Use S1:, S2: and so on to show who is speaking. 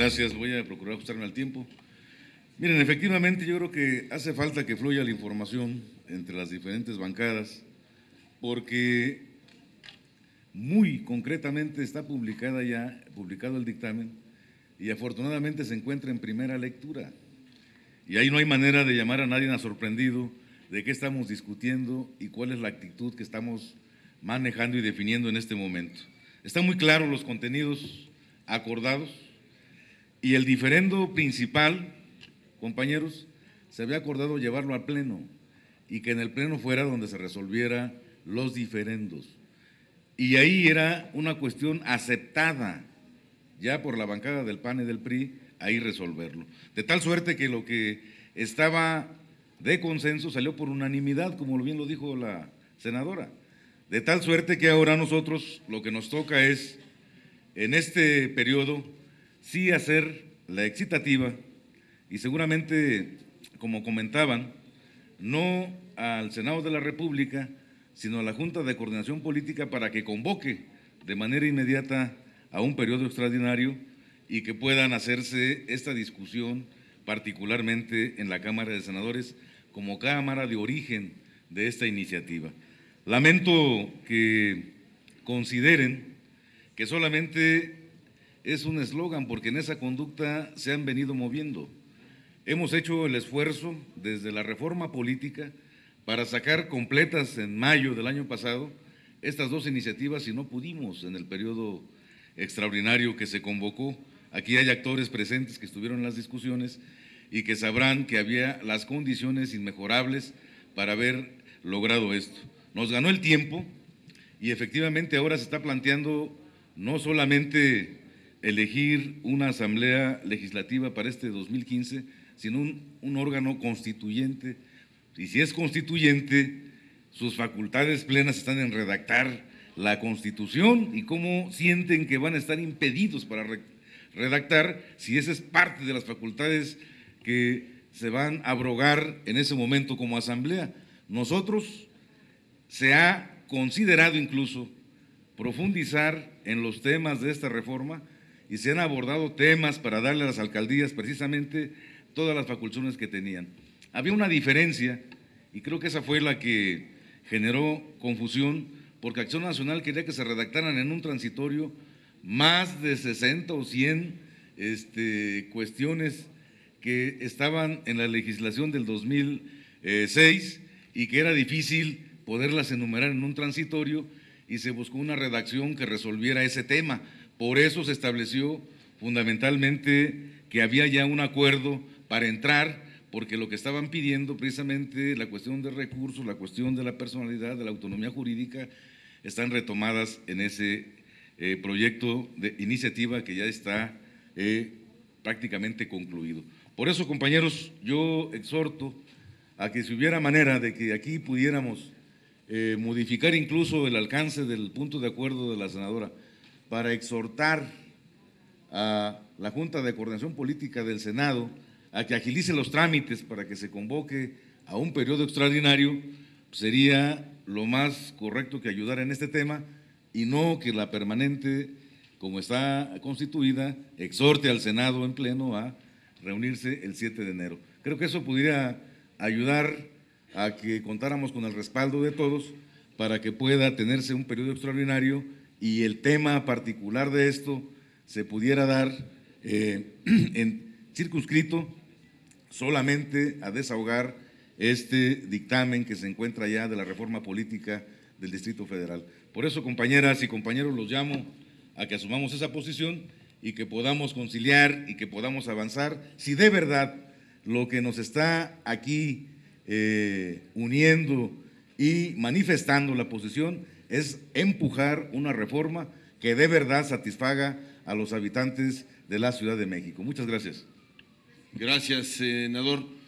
S1: Gracias, voy a procurar ajustarme al tiempo. Miren, efectivamente yo creo que hace falta que fluya la información entre las diferentes bancadas, porque muy concretamente está publicada ya, publicado el dictamen, y afortunadamente se encuentra en primera lectura. Y ahí no hay manera de llamar a nadie a sorprendido de qué estamos discutiendo y cuál es la actitud que estamos manejando y definiendo en este momento. Está muy claro los contenidos acordados, y el diferendo principal, compañeros, se había acordado llevarlo al Pleno y que en el Pleno fuera donde se resolviera los diferendos. Y ahí era una cuestión aceptada ya por la bancada del PAN y del PRI, ahí resolverlo. De tal suerte que lo que estaba de consenso salió por unanimidad, como bien lo dijo la senadora. De tal suerte que ahora nosotros lo que nos toca es, en este periodo, sí hacer la excitativa y seguramente, como comentaban, no al Senado de la República, sino a la Junta de Coordinación Política para que convoque de manera inmediata a un periodo extraordinario y que puedan hacerse esta discusión particularmente en la Cámara de Senadores como Cámara de origen de esta iniciativa. Lamento que consideren que solamente es un eslogan porque en esa conducta se han venido moviendo. Hemos hecho el esfuerzo desde la reforma política para sacar completas en mayo del año pasado estas dos iniciativas y no pudimos en el periodo extraordinario que se convocó. Aquí hay actores presentes que estuvieron en las discusiones y que sabrán que había las condiciones inmejorables para haber logrado esto. Nos ganó el tiempo y efectivamente ahora se está planteando no solamente elegir una asamblea legislativa para este 2015, sino un, un órgano constituyente. Y si es constituyente, sus facultades plenas están en redactar la constitución y cómo sienten que van a estar impedidos para redactar si esa es parte de las facultades que se van a abrogar en ese momento como asamblea. Nosotros se ha considerado incluso profundizar en los temas de esta reforma y se han abordado temas para darle a las alcaldías precisamente todas las facultades que tenían. Había una diferencia y creo que esa fue la que generó confusión porque Acción Nacional quería que se redactaran en un transitorio más de 60 o 100 este, cuestiones que estaban en la legislación del 2006 eh, y que era difícil poderlas enumerar en un transitorio y se buscó una redacción que resolviera ese tema. Por eso se estableció fundamentalmente que había ya un acuerdo para entrar, porque lo que estaban pidiendo precisamente la cuestión de recursos, la cuestión de la personalidad, de la autonomía jurídica, están retomadas en ese eh, proyecto de iniciativa que ya está eh, prácticamente concluido. Por eso, compañeros, yo exhorto a que si hubiera manera de que aquí pudiéramos eh, modificar incluso el alcance del punto de acuerdo de la senadora, para exhortar a la Junta de Coordinación Política del Senado a que agilice los trámites para que se convoque a un periodo extraordinario, sería lo más correcto que ayudar en este tema y no que la permanente, como está constituida, exhorte al Senado en pleno a reunirse el 7 de enero. Creo que eso pudiera ayudar a que contáramos con el respaldo de todos para que pueda tenerse un periodo extraordinario y el tema particular de esto se pudiera dar eh, en circunscrito solamente a desahogar este dictamen que se encuentra ya de la reforma política del Distrito Federal. Por eso, compañeras y compañeros, los llamo a que asumamos esa posición y que podamos conciliar y que podamos avanzar. Si de verdad lo que nos está aquí eh, uniendo y manifestando la posición es empujar una reforma que de verdad satisfaga a los habitantes de la Ciudad de México. Muchas gracias. Gracias, senador.